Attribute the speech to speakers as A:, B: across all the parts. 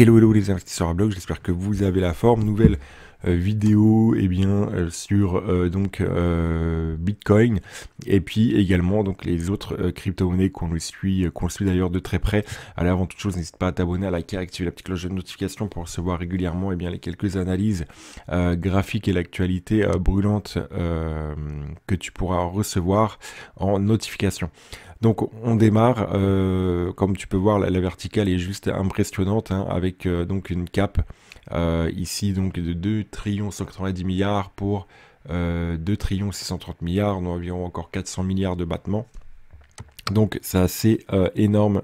A: Hello, hello les investisseurs à blog, j'espère que vous avez la forme. Nouvelle euh, vidéo et eh bien euh, sur euh, donc Bitcoin et puis également donc les autres crypto-monnaies qu'on suit qu'on suit d'ailleurs de très près. Alors avant toute chose, n'hésite pas à t'abonner à liker, à activer la petite cloche de notification pour recevoir régulièrement et eh bien les quelques analyses graphiques et l'actualité brûlante que tu pourras recevoir en notification. Donc on démarre, comme tu peux voir, la, verticale est juste impressionnante hein, avec donc une cape euh, ici, donc, de 2 trillions 190 milliards pour 2 euh, trillions 630 milliards. nous environ encore 400 milliards de battements. Donc, c'est assez euh, énorme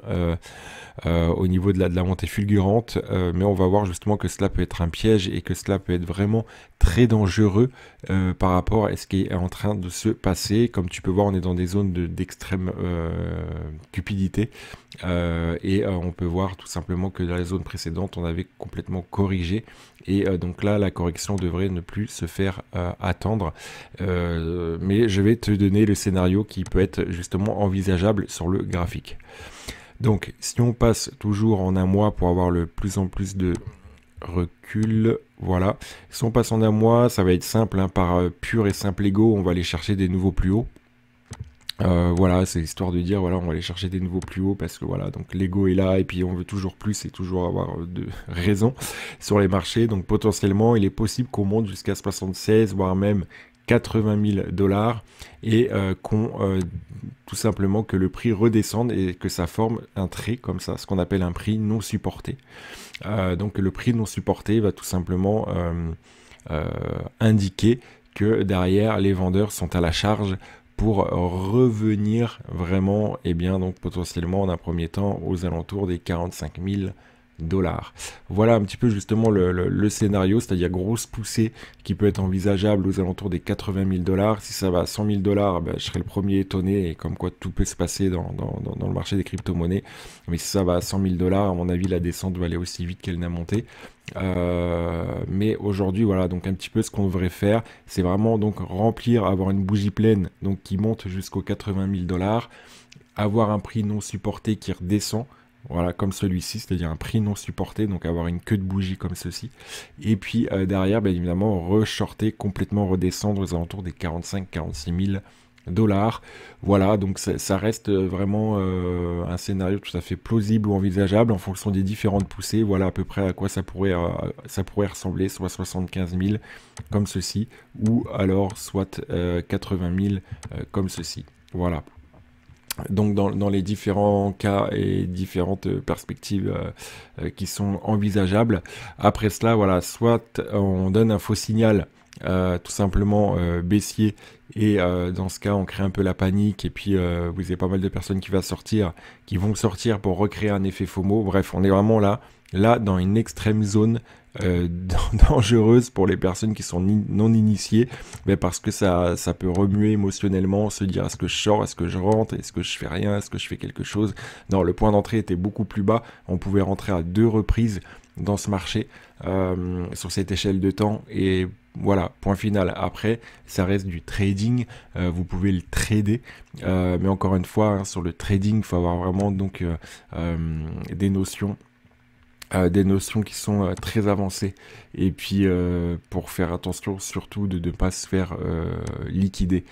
A: euh, au niveau de la, montée fulgurante, euh, mais on va voir justement que cela peut être un piège et que cela peut être vraiment très dangereux euh, par rapport à ce qui est en train de se passer. Comme tu peux voir, on est dans des zones d'extrême cupidité et on peut voir tout simplement que dans les zones précédentes, on avait complètement corrigé et donc là, la correction devrait ne plus se faire attendre. mais je vais te donner le scénario qui peut être justement envisageable sur le graphique. Donc, si on passe toujours en un mois pour avoir le plus en plus de recul, voilà. Si on passe en un mois, ça va être simple, hein, par euh, pur et simple ego, on va aller chercher des nouveaux plus hauts. Euh, voilà, c'est histoire de dire, voilà, on va aller chercher des nouveaux plus hauts parce que voilà, donc l'ego est là et puis on veut toujours plus et toujours avoir de raison sur les marchés. Donc potentiellement, il est possible qu'on monte jusqu'à 76, voire même 80 000 dollars et euh, qu'on euh, tout simplement que le prix redescende et que ça forme un trait comme ça, ce qu'on appelle un prix non supporté. Euh, donc le prix non supporté va tout simplement indiquer que derrière les vendeurs sont à la charge pour revenir vraiment et eh bien donc potentiellement en un premier temps aux alentours des 45 000 dollars. Voilà un petit peu justement le, scénario, c'est-à-dire grosse poussée qui peut être envisageable aux alentours des 80 000 dollars. Si ça va à 100 000 dollars, ben, je serai le premier étonné et comme quoi tout peut se passer dans, le marché des crypto-monnaies. Mais si ça va à 100 000 dollars, à mon avis, la descente doit aller aussi vite qu'elle n'a monté. Euh, mais aujourd'hui, voilà, donc un petit peu ce qu'on devrait faire, c'est vraiment donc remplir, avoir une bougie pleine, donc qui monte jusqu'aux 80 000 dollars, avoir un prix non supporté qui redescend voilà, comme celui-ci, c'est-à-dire un prix non supporté, donc avoir une queue de bougie comme ceci. Et puis euh, derrière, bien bah, évidemment, re-shorter, complètement redescendre aux alentours des 45-46 000 dollars. Voilà, donc ça, reste euh, vraiment euh, un scénario tout à fait plausible ou envisageable en fonction des différentes poussées. Voilà à peu près à quoi ça pourrait, ça pourrait ressembler, soit 75 000 comme ceci, ou alors soit 80 000 comme ceci. Voilà donc dans, dans, les différents cas et différentes perspectives euh, euh, qui sont envisageables. Après cela, voilà, soit on donne un faux signal euh, tout simplement euh, baissier et euh, dans ce cas on crée un peu la panique et puis vous avez pas mal de personnes qui vont sortir qui vont sortir pour recréer un effet FOMO bref on est vraiment là là dans une extrême zone dangereuse pour les personnes qui sont non initiées mais parce que ça, ça peut remuer émotionnellement se dire est-ce que je sors est-ce que je rentre est-ce que je fais rien est-ce que je fais quelque chose non le point d'entrée était beaucoup plus bas on pouvait rentrer à deux reprises dans ce marché sur cette échelle de temps et voilà, point final. Après, ça reste du trading. Euh, vous pouvez le trader, euh, mais encore une fois, hein, sur le trading, il faut avoir vraiment donc euh, des notions. des notions qui sont très avancées. Et puis, pour faire attention surtout de ne pas se faire liquider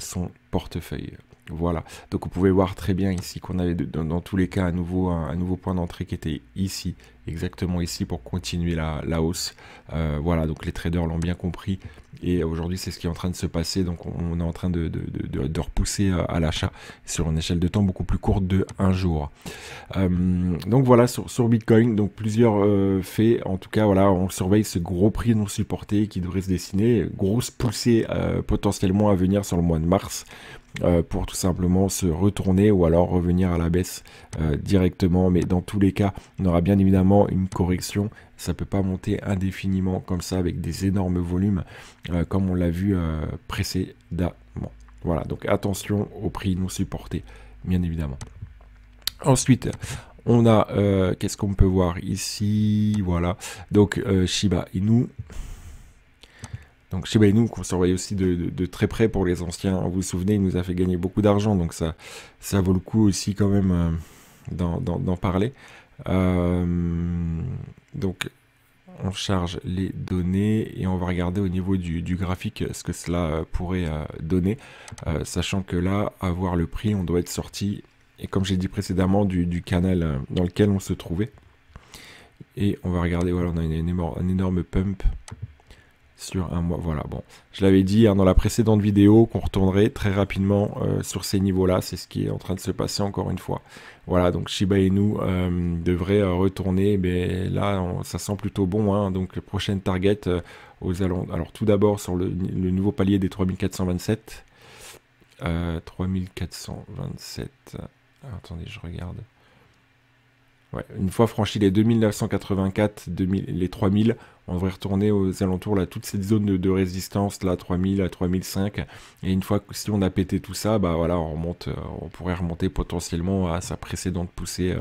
A: son portefeuille. Voilà, donc vous pouvez voir très bien ici qu'on avait dans, tous les cas à nouveau un, nouveau point d'entrée qui était ici, exactement ici pour continuer la, hausse. Euh, voilà, donc les traders l'ont bien compris et aujourd'hui c'est ce qui est en train de se passer. Donc on, est en train de, repousser euh, à l'achat sur une échelle de temps beaucoup plus courte de un jour. Euh, donc voilà sur, Bitcoin, donc plusieurs faits. En tout cas, voilà, on surveille ce gros prix non supporté qui devrait se dessiner, grosse poussée potentiellement à venir sur le mois de mars. Euh, pour tout simplement se retourner ou alors revenir à la baisse euh, directement. Mais dans tous les cas, on aura bien évidemment une correction. Ça ne peut pas monter indéfiniment comme ça avec des énormes volumes euh, comme on l'a vu précédemment. Voilà, donc attention au prix non supporté, bien évidemment. Ensuite, on a, qu'est-ce qu'on peut voir ici Voilà, donc Shiba Inu, donc chez Inu, qu'on surveille aussi de, très près pour les anciens, vous vous souvenez, il nous a fait gagner beaucoup d'argent, donc ça, ça vaut le coup aussi quand même euh, d'en parler. Euh, donc on charge les données et on va regarder au niveau du, graphique euh, ce que cela pourrait donner, sachant que là, avoir le prix, on doit être sorti, et comme j'ai dit précédemment, du, canal dans lequel on se trouvait. Et on va regarder, voilà, on a une un énorme pump sur un mois. Voilà, bon, je l'avais dit hein, dans la précédente vidéo qu'on retournerait très rapidement euh, sur ces niveaux-là. C'est ce qui est en train de se passer encore une fois. Voilà, donc Shiba Inu euh, devrait euh, retourner. Mais eh ben, là, ça sent plutôt bon. Hein. donc, prochaine target aux Alors, tout d'abord, sur le, nouveau palier des 3427. 3427. attendez, je regarde. Ouais, une fois franchi les 2984, 2000, les 3000, on devrait retourner aux alentours, là, toute cette zone de, résistance, là, 3000 à 3005. Et une fois que si on a pété tout ça, bah voilà, on remonte, euh, on pourrait remonter potentiellement à sa précédente poussée euh,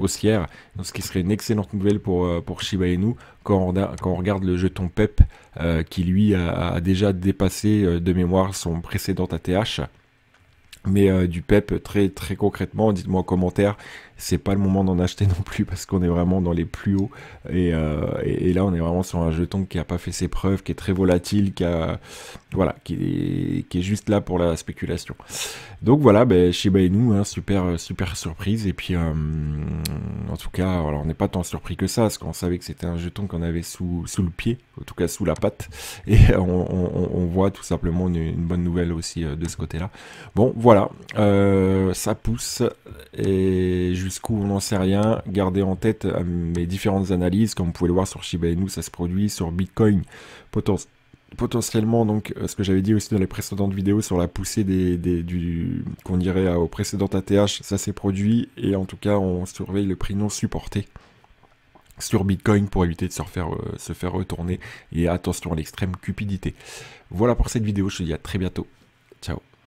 A: haussière. ce qui serait une excellente nouvelle pour, euh, pour Shiba Inu quand on, quand on regarde le jeton PEP qui lui a, a déjà dépassé de mémoire son précédent ATH. Mais euh, du PEP, très très concrètement, dites-moi en commentaire, c'est pas le moment d'en acheter non plus parce qu'on est vraiment dans les plus hauts. Et, euh, là, on est vraiment sur un jeton qui a pas fait ses preuves, qui est très volatile, qui, voilà, qui, est, est juste là pour la spéculation. Donc voilà, ben, Shiba Inu, hein, super, super surprise. Et puis, euh, en tout cas, alors, on n'est pas tant surpris que ça parce qu'on savait que c'était un jeton qu'on avait sous, le pied, en tout cas sous la patte. Et on, voit tout simplement une bonne nouvelle aussi de ce côté-là. Bon, voilà. Euh, ça pousse et jusqu'où on n'en sait rien. Gardez en tête euh, mes différentes analyses, comme vous pouvez le voir sur Shiba Inu, ça se produit sur Bitcoin potentiellement donc euh, ce que j'avais dit aussi dans les précédentes vidéos sur la poussée des, du qu'on dirait au précédent ATH, ça s'est produit et en tout cas on surveille le prix non supporté sur Bitcoin pour éviter de se faire, se faire retourner et attention à l'extrême cupidité. Voilà pour cette vidéo, je te dis à très bientôt. Ciao